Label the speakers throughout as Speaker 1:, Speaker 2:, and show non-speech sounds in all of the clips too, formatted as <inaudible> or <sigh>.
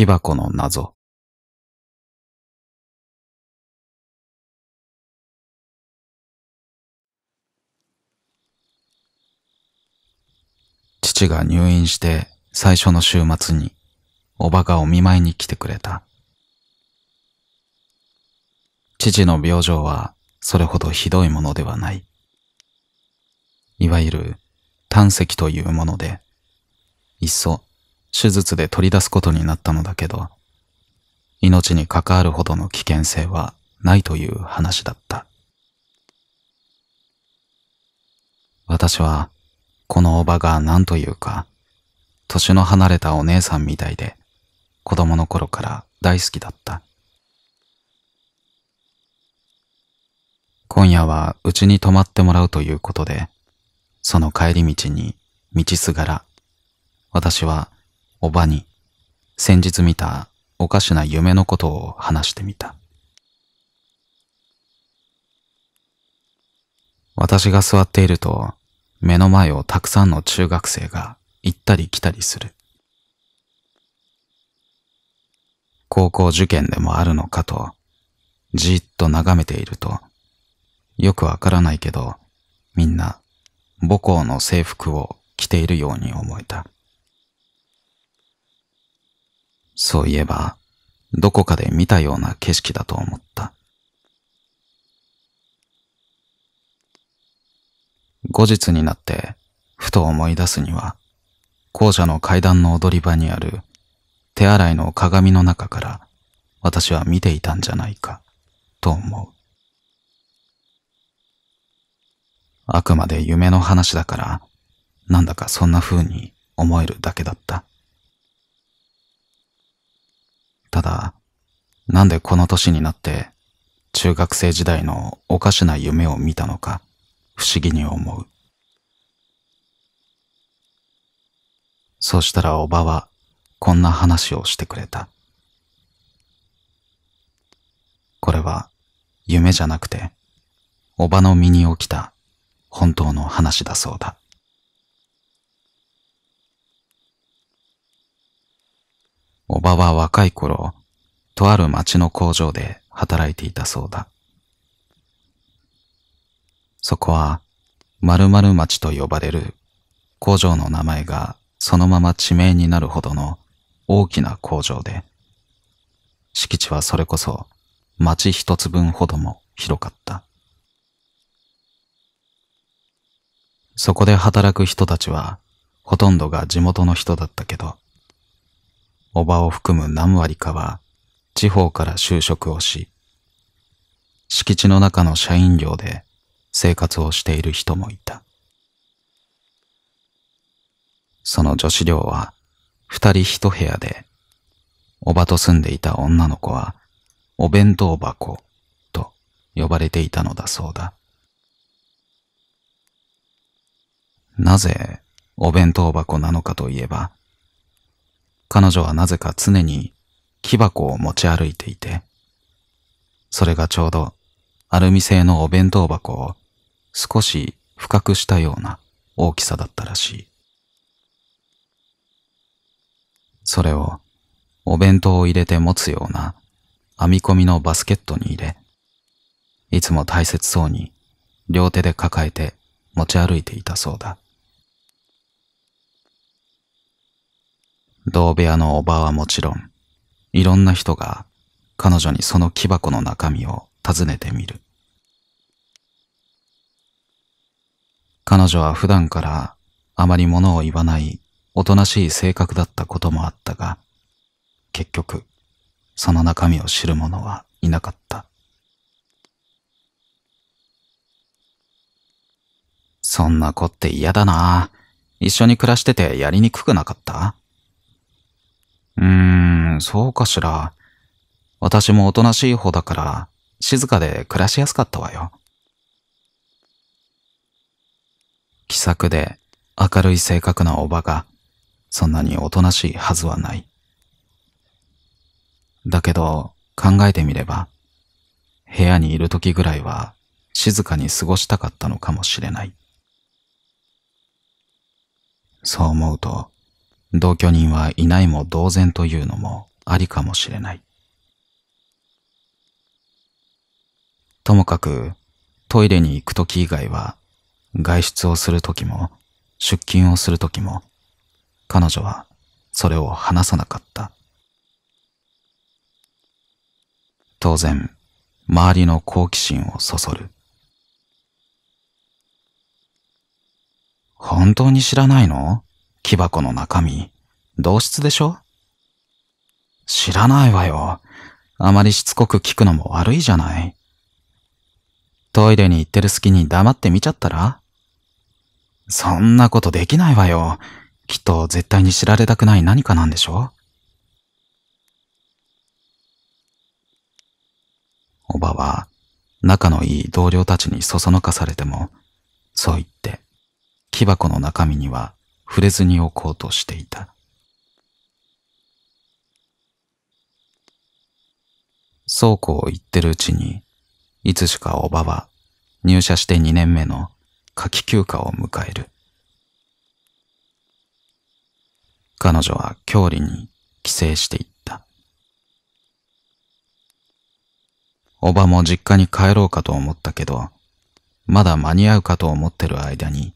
Speaker 1: 木箱の謎父が入院して最初の週末におばがお見舞いに来てくれた父の病状はそれほどひどいものではない。いわゆる胆石というもので、いっそ手術で取り出すことになったのだけど、命に関わるほどの危険性はないという話だった。私は、このおばが何というか、年の離れたお姉さんみたいで、子供の頃から大好きだった。今夜はうちに泊まってもらうということで、その帰り道に道すがら、私はおばに先日見たおかしな夢のことを話してみた。私が座っていると目の前をたくさんの中学生が行ったり来たりする。高校受験でもあるのかとじーっと眺めているとよくわからないけどみんな母校の制服を着ているように思えた。そういえば、どこかで見たような景色だと思った。後日になって、ふと思い出すには、校舎の階段の踊り場にある手洗いの鏡の中から私は見ていたんじゃないかと思う。あくまで夢の話だから、なんだかそんな風に思えるだけだった。ただ、なんでこの年になって中学生時代のおかしな夢を見たのか不思議に思う。そうしたらおばはこんな話をしてくれた。これは夢じゃなくて、おばの身に起きた本当の話だそうだ。おばは若い頃、とある町の工場で働いていたそうだ。そこは、〇〇町と呼ばれる工場の名前がそのまま地名になるほどの大きな工場で、敷地はそれこそ町一つ分ほども広かった。そこで働く人たちはほとんどが地元の人だったけど、おばを含む何割かは地方から就職をし、敷地の中の社員寮で生活をしている人もいた。その女子寮は二人一部屋で、おばと住んでいた女の子はお弁当箱と呼ばれていたのだそうだ。なぜお弁当箱なのかといえば、彼女はなぜか常に木箱を持ち歩いていて、それがちょうどアルミ製のお弁当箱を少し深くしたような大きさだったらしい。それをお弁当を入れて持つような編み込みのバスケットに入れ、いつも大切そうに両手で抱えて持ち歩いていたそうだ。同部屋のおばはもちろん、いろんな人が彼女にその木箱の中身を尋ねてみる。彼女は普段からあまり物を言わないおとなしい性格だったこともあったが、結局、その中身を知る者はいなかった。そんな子って嫌だな。一緒に暮らしててやりにくくなかったうーん、そうかしら。私もおとなしい方だから、静かで暮らしやすかったわよ。気さくで明るい性格なおばが、そんなにおとなしいはずはない。だけど、考えてみれば、部屋にいる時ぐらいは静かに過ごしたかったのかもしれない。そう思うと、同居人はいないも同然というのもありかもしれない。ともかく、トイレに行くとき以外は、外出をするときも、出勤をするときも、彼女はそれを話さなかった。当然、周りの好奇心をそそる。本当に知らないの木箱の中身、同室でしょ知らないわよ。あまりしつこく聞くのも悪いじゃない。トイレに行ってる隙に黙って見ちゃったらそんなことできないわよ。きっと絶対に知られたくない何かなんでしょおばは仲のいい同僚たちにそそのかされても、そう言って木箱の中身には触れずに置こうとしていた。倉庫を行言ってるうちに、いつしかおばは入社して2年目の夏季休暇を迎える。彼女は郷里に帰省していった。おばも実家に帰ろうかと思ったけど、まだ間に合うかと思ってる間に、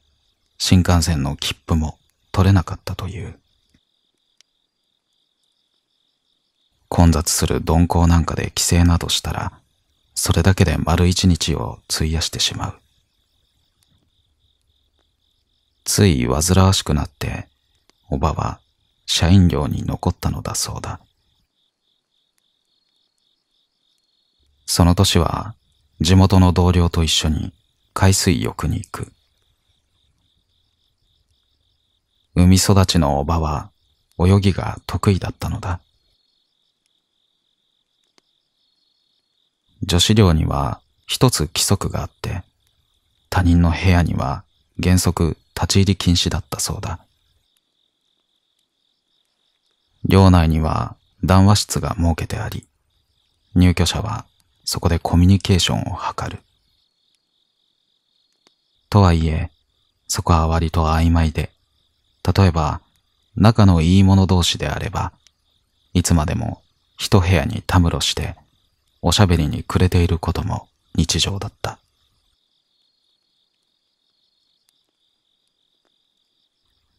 Speaker 1: 新幹線の切符も取れなかったという。混雑する鈍行なんかで帰省などしたら、それだけで丸一日を費やしてしまう。つい煩わしくなって、おばは社員寮に残ったのだそうだ。その年は地元の同僚と一緒に海水浴に行く。海育ちのおばは泳ぎが得意だったのだ。女子寮には一つ規則があって、他人の部屋には原則立ち入り禁止だったそうだ。寮内には談話室が設けてあり、入居者はそこでコミュニケーションを図る。とはいえ、そこは割と曖昧で、例えば、仲のいい者同士であれば、いつまでも一部屋にたむろして、おしゃべりに暮れていることも日常だった。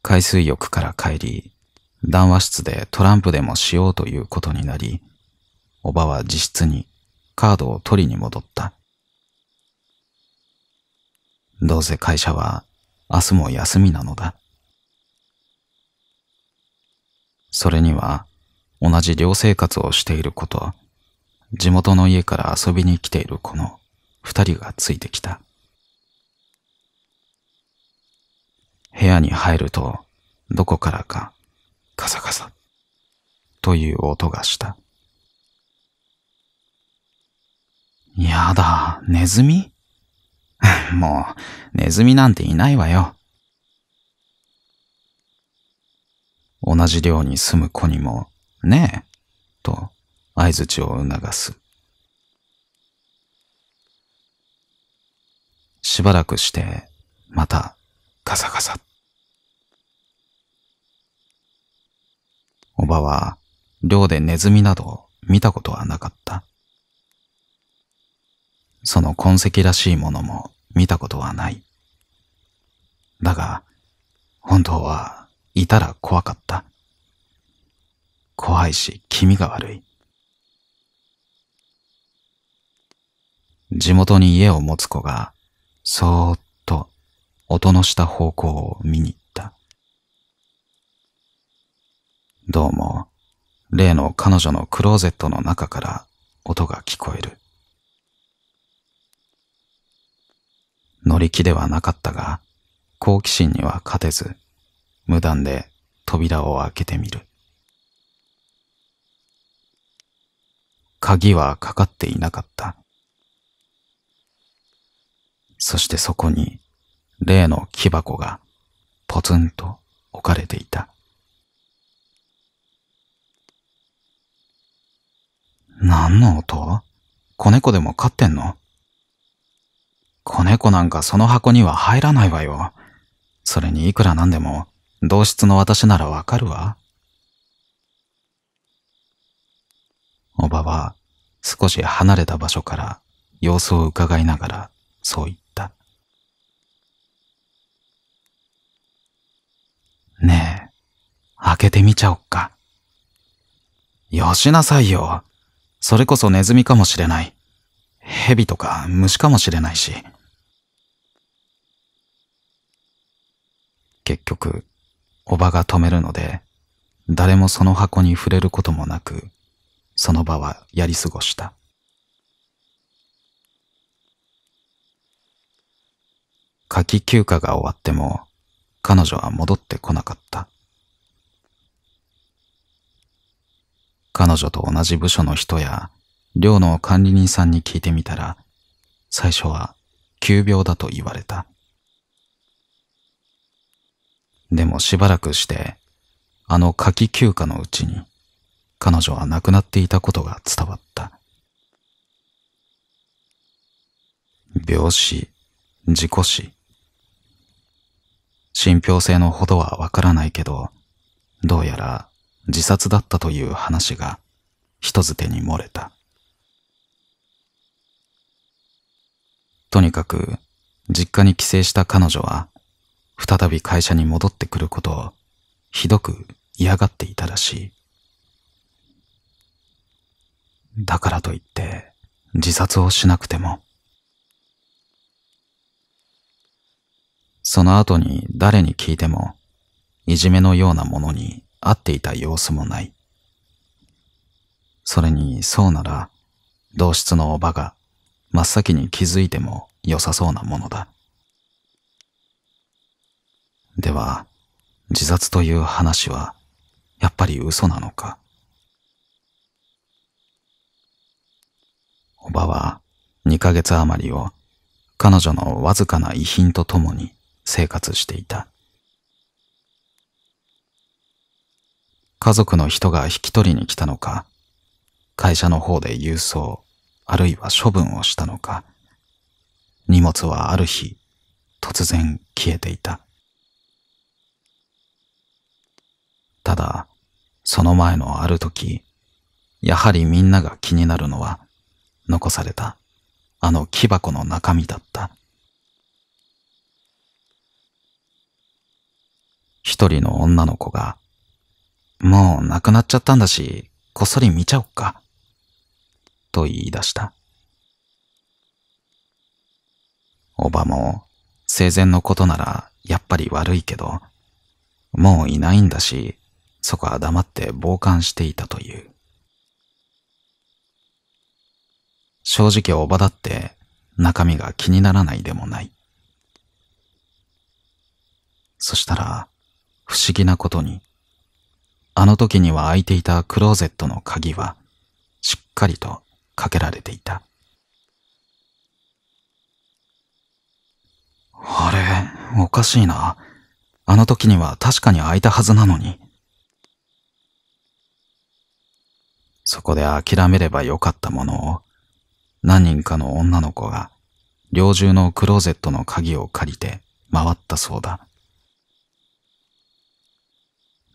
Speaker 1: 海水浴から帰り、談話室でトランプでもしようということになり、おばは自室にカードを取りに戻った。どうせ会社は明日も休みなのだ。それには、同じ寮生活をしている子と、地元の家から遊びに来ている子の二人がついてきた。部屋に入ると、どこからか、カサカサ、という音がした。やだ、ネズミ <laughs> もう、ネズミなんていないわよ。同じ寮に住む子にも、ねえ、と合図を促す。しばらくして、また、カサカサ。おばは、寮でネズミなど見たことはなかった。その痕跡らしいものも見たことはない。だが、本当はいたら怖かった。怖いし気味が悪い。地元に家を持つ子が、そーっと音のした方向を見に行った。どうも、例の彼女のクローゼットの中から音が聞こえる。乗り気ではなかったが、好奇心には勝てず、無断で扉を開けてみる。鍵はかかっていなかった。そしてそこに例の木箱がポツンと置かれていた。何の音子猫でも飼ってんの子猫なんかその箱には入らないわよ。それにいくらなんでも同室の私ならわかるわ。おばは少し離れた場所から様子を伺いながらそう言った。ねえ、開けてみちゃおっか。よしなさいよ。それこそネズミかもしれない。蛇とか虫かもしれないし。結局、おばが止めるので、誰もその箱に触れることもなく、その場はやり過ごした。夏季休暇が終わっても、彼女は戻ってこなかった。彼女と同じ部署の人や、寮の管理人さんに聞いてみたら、最初は急病だと言われた。でもしばらくして、あの夏季休暇のうちに、彼女は亡くなっていたことが伝わった。病死、事故死。信憑性のほどはわからないけど、どうやら自殺だったという話が人づてに漏れた。とにかく実家に帰省した彼女は再び会社に戻ってくることをひどく嫌がっていたらしい。だからといって自殺をしなくても、その後に誰に聞いても、いじめのようなものに会っていた様子もない。それに、そうなら、同室のおばが真っ先に気づいても良さそうなものだ。では、自殺という話は、やっぱり嘘なのか。おばは、2ヶ月余りを、彼女のわずかな遺品とともに生活していた。家族の人が引き取りに来たのか、会社の方で郵送、あるいは処分をしたのか、荷物はある日、突然消えていた。ただ、その前のある時、やはりみんなが気になるのは、残された、あの木箱の中身だった。一人の女の子が、もう亡くなっちゃったんだし、こっそり見ちゃおっか。と言い出した。おばも、生前のことならやっぱり悪いけど、もういないんだし、そこは黙って傍観していたという。正直おばだって中身が気にならないでもない。そしたら、不思議なことに、あの時には開いていたクローゼットの鍵は、しっかりとかけられていた。あれ、おかしいな。あの時には確かに開いたはずなのに。そこで諦めればよかったものを、何人かの女の子が、猟銃のクローゼットの鍵を借りて回ったそうだ。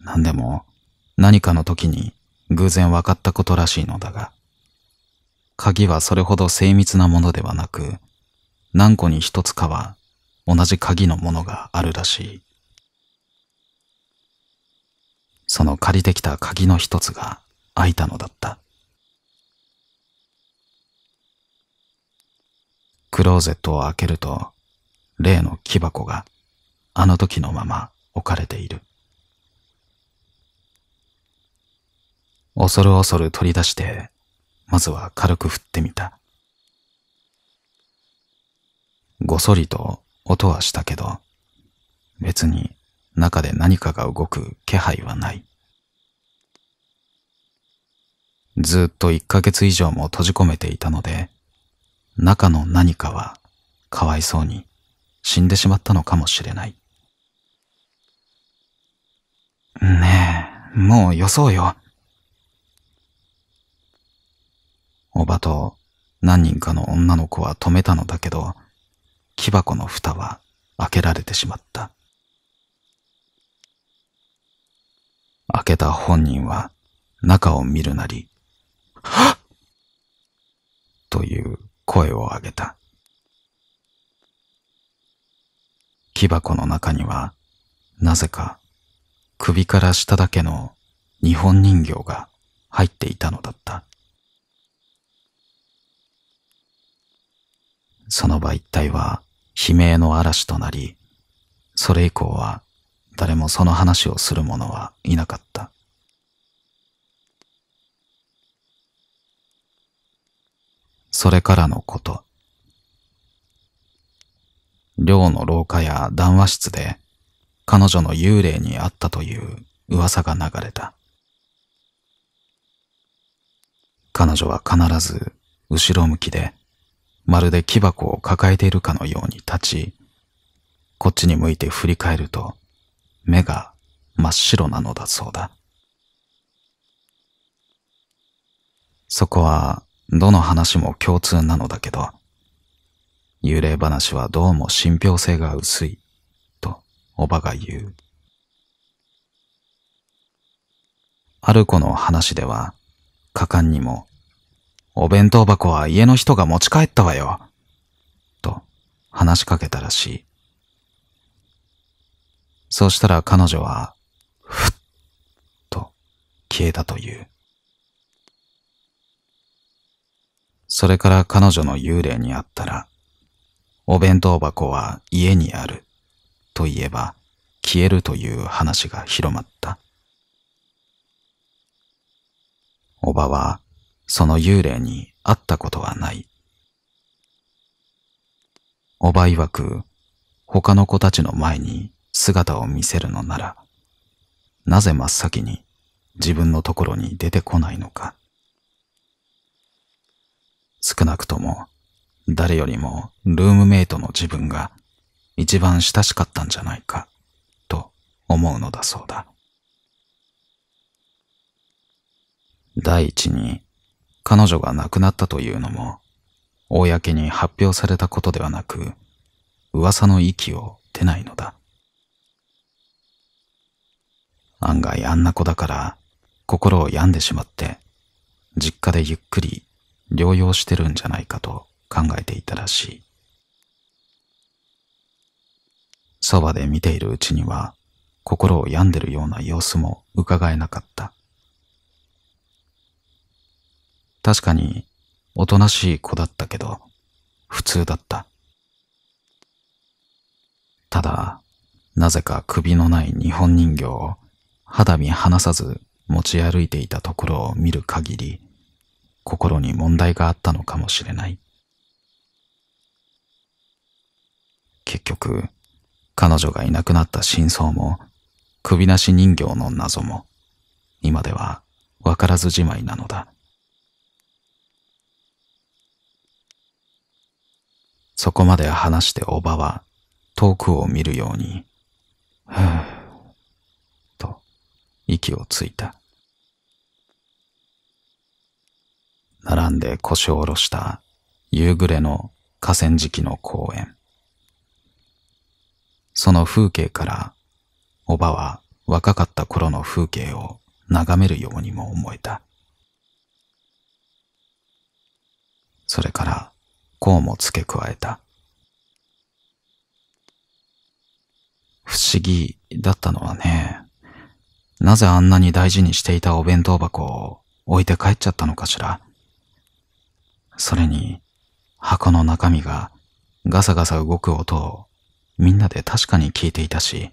Speaker 1: 何でも、何かの時に偶然分かったことらしいのだが、鍵はそれほど精密なものではなく、何個に一つかは同じ鍵のものがあるらしい。その借りてきた鍵の一つが開いたのだった。クローゼットを開けると、例の木箱があの時のまま置かれている。恐る恐る取り出して、まずは軽く振ってみた。ごそりと音はしたけど、別に中で何かが動く気配はない。ずっと一ヶ月以上も閉じ込めていたので、中の何かはかわいそうに死んでしまったのかもしれない。ねえ、もうよそうよ。おばと何人かの女の子は止めたのだけど、木箱の蓋は開けられてしまった。開けた本人は中を見るなり、はっという声を上げた。木箱の中には、なぜか首から下だけの日本人形が入っていたのだった。その場一帯は悲鳴の嵐となり、それ以降は誰もその話をする者はいなかった。それからのこと。寮の廊下や談話室で彼女の幽霊に会ったという噂が流れた。彼女は必ず後ろ向きで、まるで木箱を抱えているかのように立ち、こっちに向いて振り返ると、目が真っ白なのだそうだ。そこはどの話も共通なのだけど、幽霊話はどうも信憑性が薄い、とおばが言う。ある子の話では、果敢にも、お弁当箱は家の人が持ち帰ったわよ、と話しかけたらしい。そうしたら彼女は、ふっと消えたという。それから彼女の幽霊に会ったら、お弁当箱は家にあると言えば消えるという話が広まった。おばはその幽霊に会ったことはない。おば曰く他の子たちの前に姿を見せるのなら、なぜ真っ先に自分のところに出てこないのか。少なくとも誰よりもルームメイトの自分が一番親しかったんじゃないかと思うのだそうだ。第一に彼女が亡くなったというのも公に発表されたことではなく噂の域を出ないのだ。案外あんな子だから心を病んでしまって実家でゆっくり療養してるんじゃないかと考えていたらしい。そばで見ているうちには心を病んでるような様子も伺えなかった。確かにおとなしい子だったけど普通だった。ただ、なぜか首のない日本人形を肌身離さず持ち歩いていたところを見る限り、心に問題があったのかもしれない。結局、彼女がいなくなった真相も、首なし人形の謎も、今では分からずじまいなのだ。そこまで話しておばは、遠くを見るように、ふぅ、と、息をついた。並んで腰を下ろした夕暮れの河川敷の公園。その風景からおばは若かった頃の風景を眺めるようにも思えた。それからこうも付け加えた。不思議だったのはね、なぜあんなに大事にしていたお弁当箱を置いて帰っちゃったのかしら。それに、箱の中身がガサガサ動く音をみんなで確かに聞いていたし、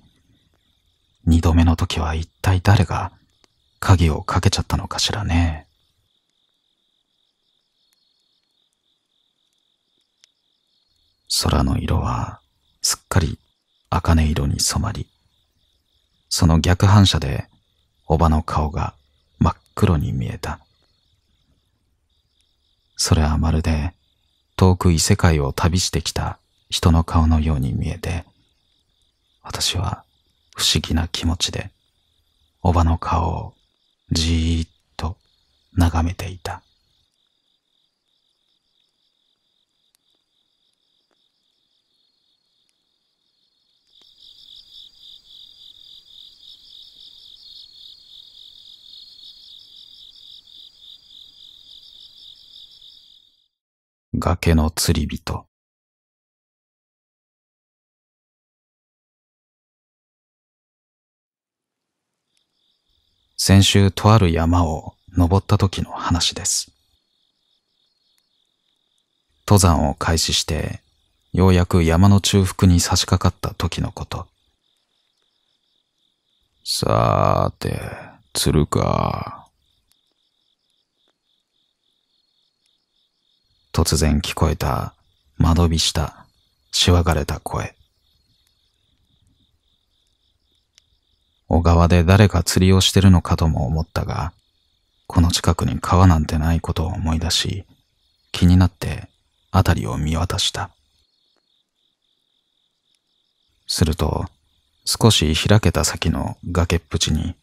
Speaker 1: 二度目の時は一体誰が鍵をかけちゃったのかしらね。空の色はすっかり茜色に染まり、その逆反射でおばの顔が真っ黒に見えた。それはまるで遠く異世界を旅してきた人の顔のように見えて、私は不思議な気持ちで、おばの顔をじーっと眺めていた。崖の釣り人。先週とある山を登った時の話です。登山を開始して、ようやく山の中腹に差し掛かった時のこと。さーて、釣るか。突然聞こえた、間延びした、しわがれた声。小川で誰か釣りをしてるのかとも思ったが、この近くに川なんてないことを思い出し、気になって辺りを見渡した。すると、少し開けた先の崖っぷちに、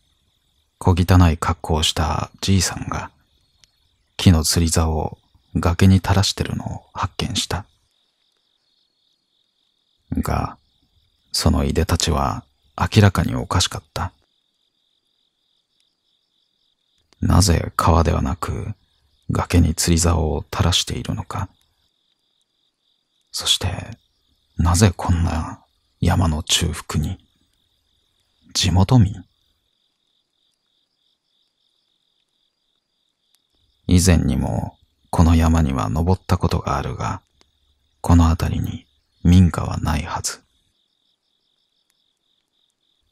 Speaker 1: 小汚い格好をしたじいさんが、木の釣り竿を崖に垂らしてるのを発見した。が、そのいでたちは明らかにおかしかった。なぜ川ではなく崖に釣り竿を垂らしているのか。そして、なぜこんな山の中腹に地元民以前にもこの山には登ったことがあるが、この辺りに民家はないはず。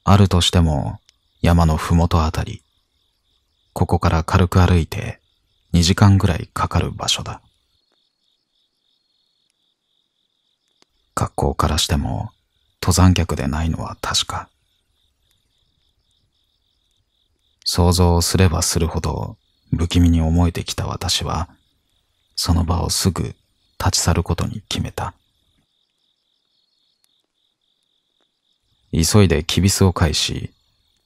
Speaker 1: あるとしても山のふもとあたり、ここから軽く歩いて2時間ぐらいかかる場所だ。格好からしても登山客でないのは確か。想像すればするほど不気味に思えてきた私はその場をすぐ立ち去ることに決めた。急いでキビスを返し、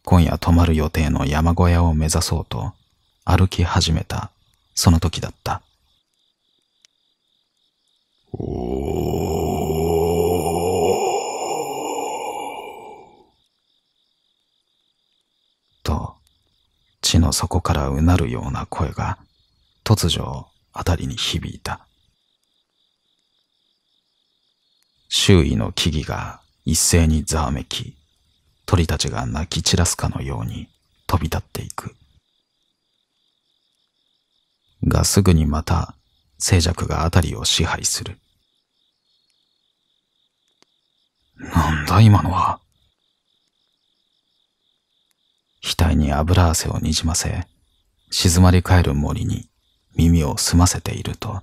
Speaker 1: 今夜泊まる予定の山小屋を目指そうと歩き始めたその時だった。と、地の底からうなるような声が突如あたりに響いた。周囲の木々が一斉にざわめき、鳥たちが泣き散らすかのように飛び立っていく。がすぐにまた静寂があたりを支配する。なんだ今のは。額に油汗をにじませ、静まり返る森に耳を澄ませていると。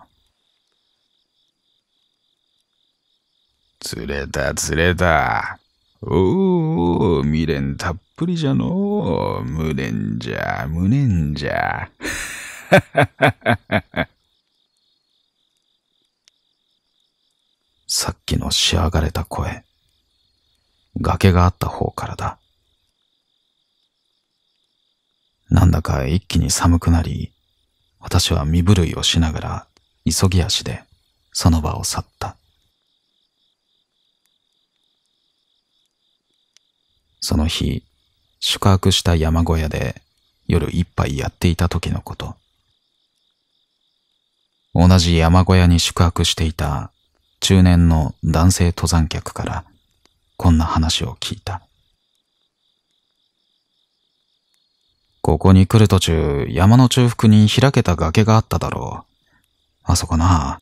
Speaker 1: 釣れた釣れた。おお、未練たっぷりじゃの無念じゃ、無念じゃ。<laughs> さっきの仕上がれた声。崖があった方からだ。なんだか一気に寒くなり、私は身震いをしながら急ぎ足でその場を去った。その日、宿泊した山小屋で夜一杯やっていた時のこと。同じ山小屋に宿泊していた中年の男性登山客からこんな話を聞いた。ここに来る途中、山の中腹に開けた崖があっただろう。あそこな、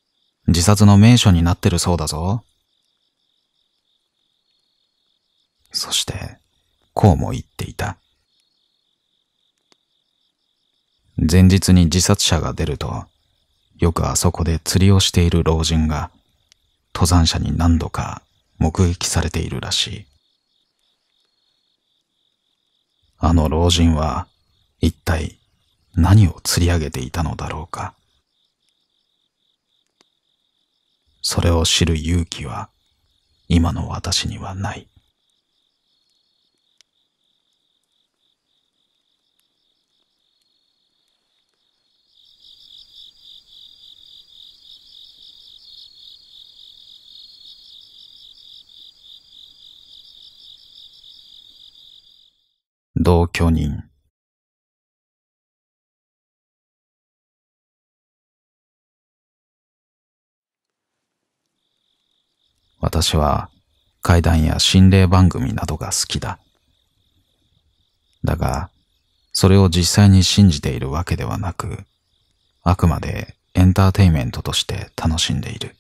Speaker 1: 自殺の名所になってるそうだぞ。そして、こうも言っていた。前日に自殺者が出ると、よくあそこで釣りをしている老人が、登山者に何度か目撃されているらしい。あの老人は、一体何を釣り上げていたのだろうか。それを知る勇気は今の私にはない。同居人私は怪談や心霊番組などが好きだ。だが、それを実際に信じているわけではなく、あくまでエンターテイメントとして楽しんでいる。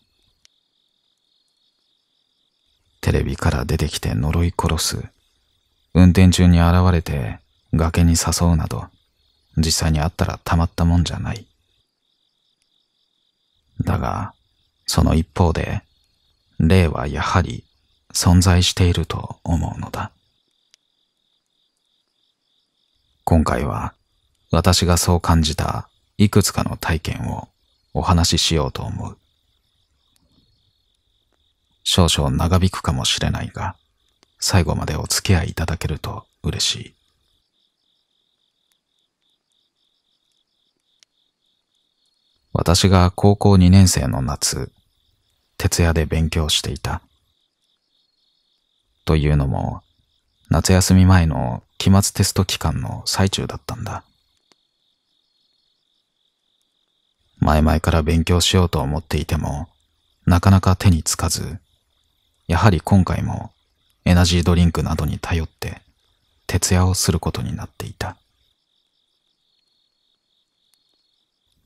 Speaker 1: テレビから出てきて呪い殺す。運転中に現れて崖に誘うなど、実際にあったらたまったもんじゃない。だが、その一方で、霊はやはり存在していると思うのだ。今回は私がそう感じたいくつかの体験をお話ししようと思う。少々長引くかもしれないが、最後までお付き合いいただけると嬉しい。私が高校2年生の夏、徹夜で勉強していた。というのも、夏休み前の期末テスト期間の最中だったんだ。前々から勉強しようと思っていても、なかなか手につかず、やはり今回もエナジードリンクなどに頼って徹夜をすることになっていた。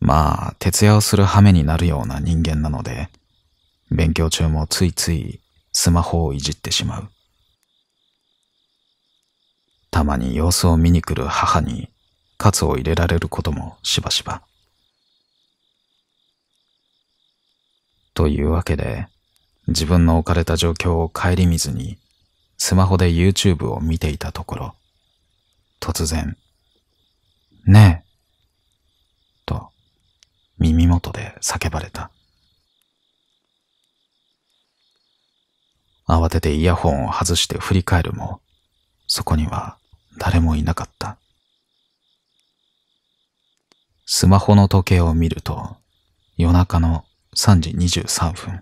Speaker 1: まあ、徹夜をする羽目になるような人間なので、勉強中もついついスマホをいじってしまう。たまに様子を見に来る母に喝を入れられることもしばしば。というわけで、自分の置かれた状況を顧みずに、スマホで YouTube を見ていたところ、突然、ねえ、と、耳元で叫ばれた。慌ててイヤホンを外して振り返るも、そこには誰もいなかった。スマホの時計を見ると、夜中の3時23分。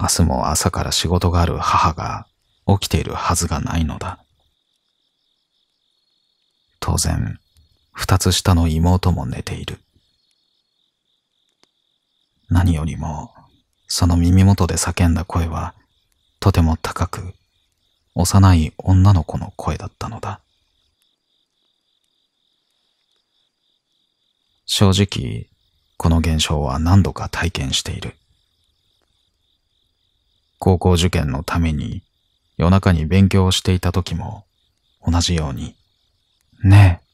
Speaker 1: 明日も朝から仕事がある母が起きているはずがないのだ。当然、二つ下の妹も寝ている。何よりもその耳元で叫んだ声は、とても高く、幼い女の子の声だったのだ。正直、この現象は何度か体験している。高校受験のために夜中に勉強をしていた時も同じように、ねえ、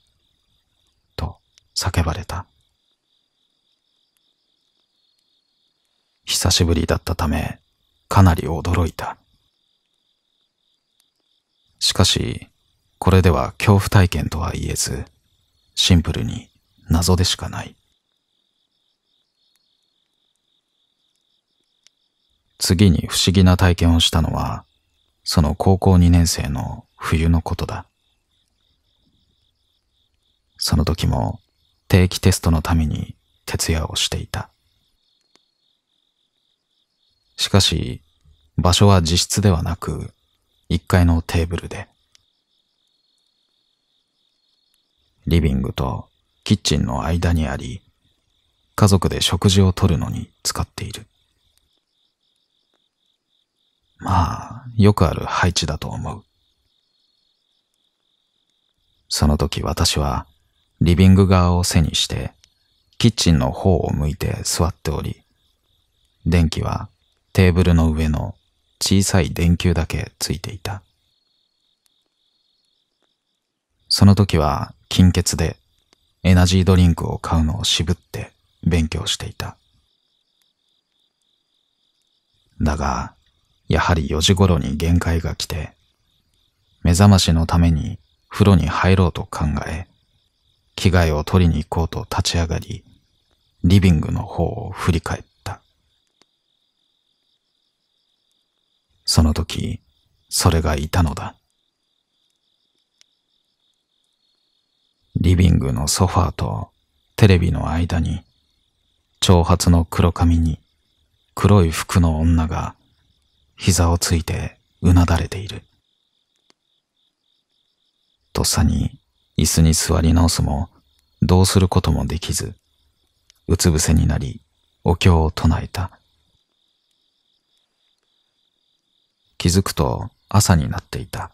Speaker 1: と叫ばれた。久しぶりだったため、かなり驚いた。しかし、これでは恐怖体験とは言えず、シンプルに謎でしかない。次に不思議な体験をしたのは、その高校2年生の冬のことだ。その時も定期テストのために徹夜をしていた。しかし、場所は自室ではなく、一階のテーブルで。リビングとキッチンの間にあり、家族で食事をとるのに使っている。まあ、よくある配置だと思う。その時私は、リビング側を背にして、キッチンの方を向いて座っており、電気はテーブルの上の小さい電球だけついていた。その時は金欠でエナジードリンクを買うのを渋って勉強していた。だが、やはり4時頃に限界が来て、目覚ましのために風呂に入ろうと考え、着替えを取りに行こうと立ち上がり、リビングの方を振り返った。その時、それがいたのだ。リビングのソファーとテレビの間に、長髪の黒髪に黒い服の女が膝をついてうなだれている。とっさに椅子に座り直すも、どうすることもできず、うつ伏せになり、お経を唱えた。気づくと朝になっていた。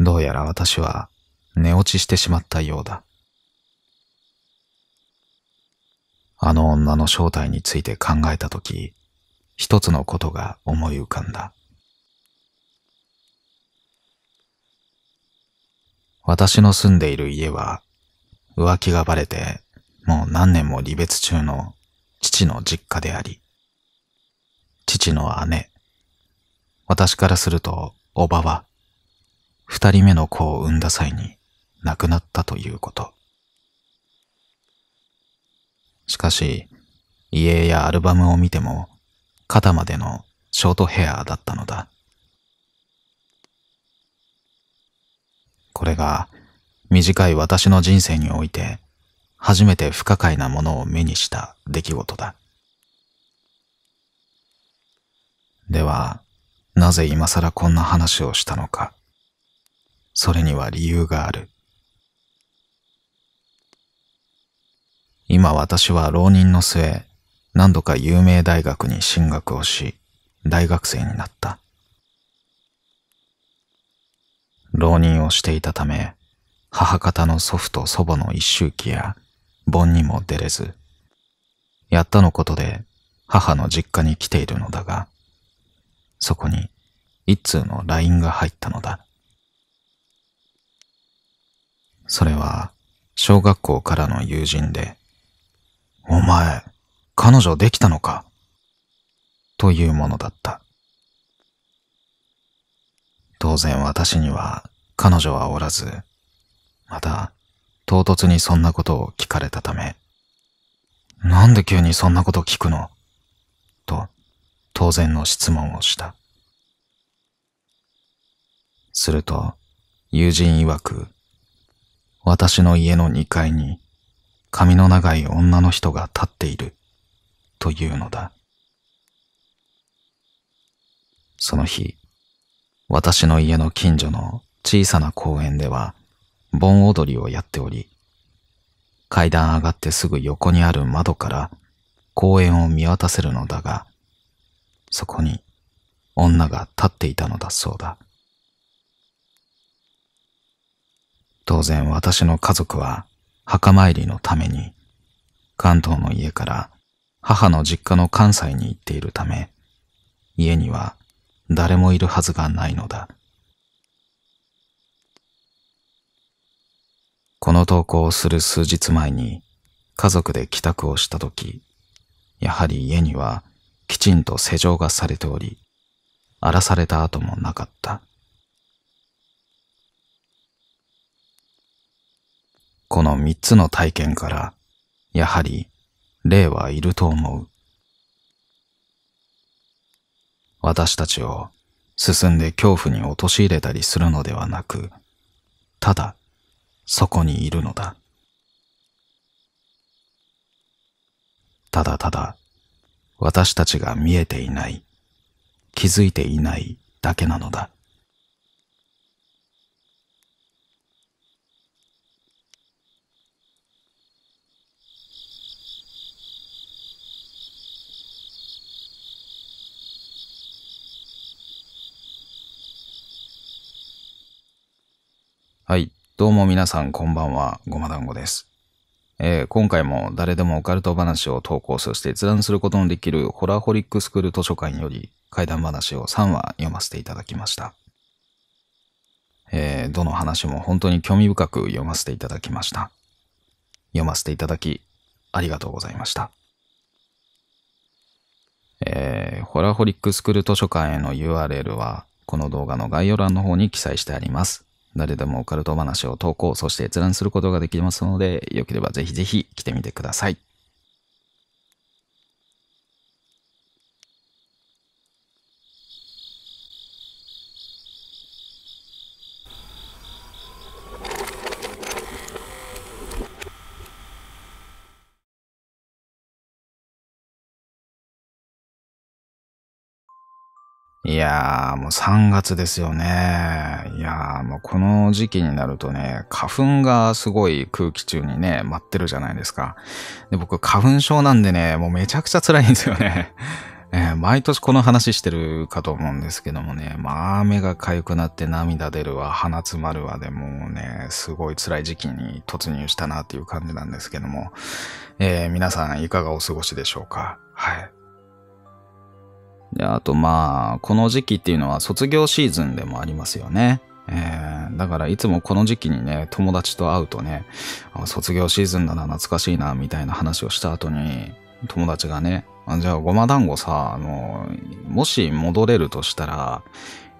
Speaker 1: どうやら私は寝落ちしてしまったようだ。あの女の正体について考えたとき、一つのことが思い浮かんだ。私の住んでいる家は浮気がバレてもう何年も離別中の父の実家であり、父の姉。私からすると、おばは、二人目の子を産んだ際に亡くなったということ。しかし、遺影やアルバムを見ても、肩までのショートヘアだったのだ。これが短い私の人生において初めて不可解なものを目にした出来事だ。では、なぜ今更こんな話をしたのか。それには理由がある。今私は浪人の末、何度か有名大学に進学をし、大学生になった。浪人をしていたため、母方の祖父と祖母の一周期や盆にも出れず、やったのことで母の実家に来ているのだが、そこに一通の LINE が入ったのだ。それは小学校からの友人で、お前、彼女できたのかというものだった。当然私には彼女はおらず、また唐突にそんなことを聞かれたため、なんで急にそんなこと聞くの当然の質問をした。すると、友人曰く、私の家の2階に髪の長い女の人が立っているというのだ。その日、私の家の近所の小さな公園では盆踊りをやっており、階段上がってすぐ横にある窓から公園を見渡せるのだが、そこに女が立っていたのだそうだ。当然私の家族は墓参りのために関東の家から母の実家の関西に行っているため家には誰もいるはずがないのだ。この投稿をする数日前に家族で帰宅をした時、やはり家にはきちんと施錠がされており、荒らされた跡もなかった。この三つの体験から、やはり、霊はいると思う。私たちを進んで恐怖に陥れたりするのではなく、ただ、そこにいるのだ。ただただ、私たちが見えていない、気づいていないだけなのだ。はい。どうも皆さん、こんばんは。ごま団子です。えー、今回も誰でもオカルト話を投稿そして閲覧することのできるホラーホリックスクール図書館より怪談話を3話読ませていただきました。えー、どの話も本当に興味深く読ませていただきました。読ませていただき、ありがとうございました。えー、ホラーホリックスクール図書館への URL は、この動画の概要欄の方に記載してあります。誰でもオカルト話を投稿、そして閲覧することができますので、よければぜひぜひ来てみてください。いやー、もう3月ですよね。いやー、もうこの時期になるとね、花粉がすごい空気中にね、舞ってるじゃないですか。で、僕、花粉症なんでね、もうめちゃくちゃ辛いんですよね。<laughs> えー、毎年この話してるかと思うんですけどもね、まあ、目が痒くなって涙出るわ、鼻詰まるわでもね、すごい辛い時期に突入したなっていう感じなんですけども、えー、皆さんいかがお過ごしでしょうかはい。で、あとまあ、この時期っていうのは卒業シーズンでもありますよね。えー、だからいつもこの時期にね、友達と会うとね、卒業シーズンだな、懐かしいな、みたいな話をした後に、友達がね、じゃあごま団子さ、あの、もし戻れるとしたら、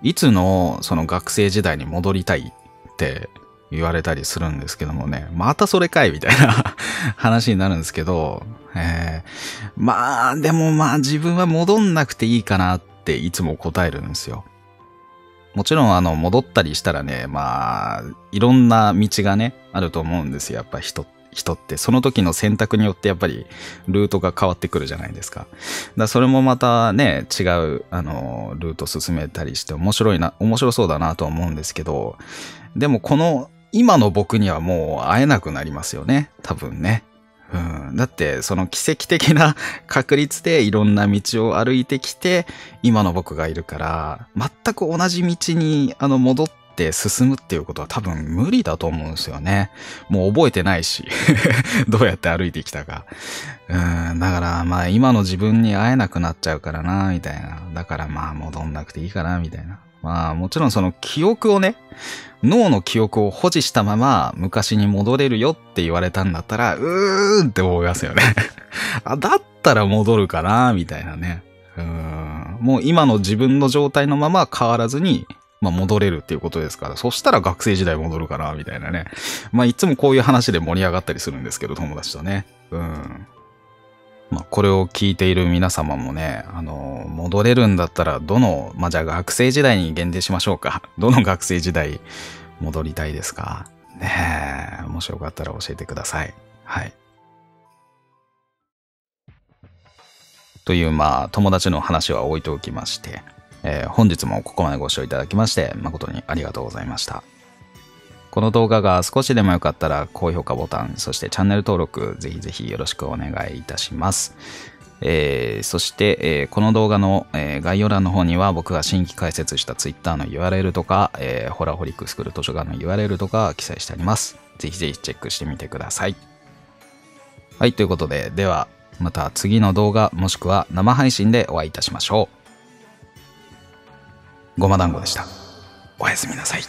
Speaker 1: いつのその学生時代に戻りたいって言われたりするんですけどもね、またそれかいみたいな <laughs> 話になるんですけど、えー、まあ、でもまあ自分は戻んなくていいかなっていつも答えるんですよ。もちろんあの戻ったりしたらね、まあ、いろんな道がね、あると思うんですよ。やっぱ人って。人ってその時の選択によってやっぱりルートが変わってくるじゃないですか。だそれもまたね、違う、あの、ルート進めたりして面白いな、面白そうだなとは思うんですけど、でもこの今の僕にはもう会えなくなりますよね。多分ね。うん、だって、その奇跡的な <laughs> 確率でいろんな道を歩いてきて、今の僕がいるから、全く同じ道にあの戻って進むっていうことは多分無理だと思うんですよね。もう覚えてないし、<laughs> どうやって歩いてきたか。うん、だからまあ今の自分に会えなくなっちゃうからな、みたいな。だからまあ戻んなくていいかな、みたいな。まあもちろんその記憶をね、脳の記憶を保持したまま昔に戻れるよって言われたんだったら、うーんって思いますよね <laughs> あ、だったら戻るかな、みたいなね。うん。もう今の自分の状態のまま変わらずに、まあ、戻れるっていうことですから、そしたら学生時代戻るかな、みたいなね。まあ、いつもこういう話で盛り上がったりするんですけど、友達とね。うん。まあ、これを聞いている皆様もね、あの、戻れるんだったら、どの、まあ、じゃあ学生時代に限定しましょうか。<laughs> どの学生時代戻りたいですかねえ、もしよかったら教えてください。はい。という、まあ、友達の話は置いておきまして、えー、本日もここまでご視聴いただきまして、誠にありがとうございました。この動画が少しでもよかったら高評価ボタン、そしてチャンネル登録、ぜひぜひよろしくお願いいたします。えー、そして、えー、この動画の、えー、概要欄の方には僕が新規開設した Twitter の URL とか、えー、ホラホリックスクール図書館の URL とか記載してあります。ぜひぜひチェックしてみてください。はい、ということで、ではまた次の動画もしくは生配信でお会いいたしましょう。ごま団子でした。おやすみなさい。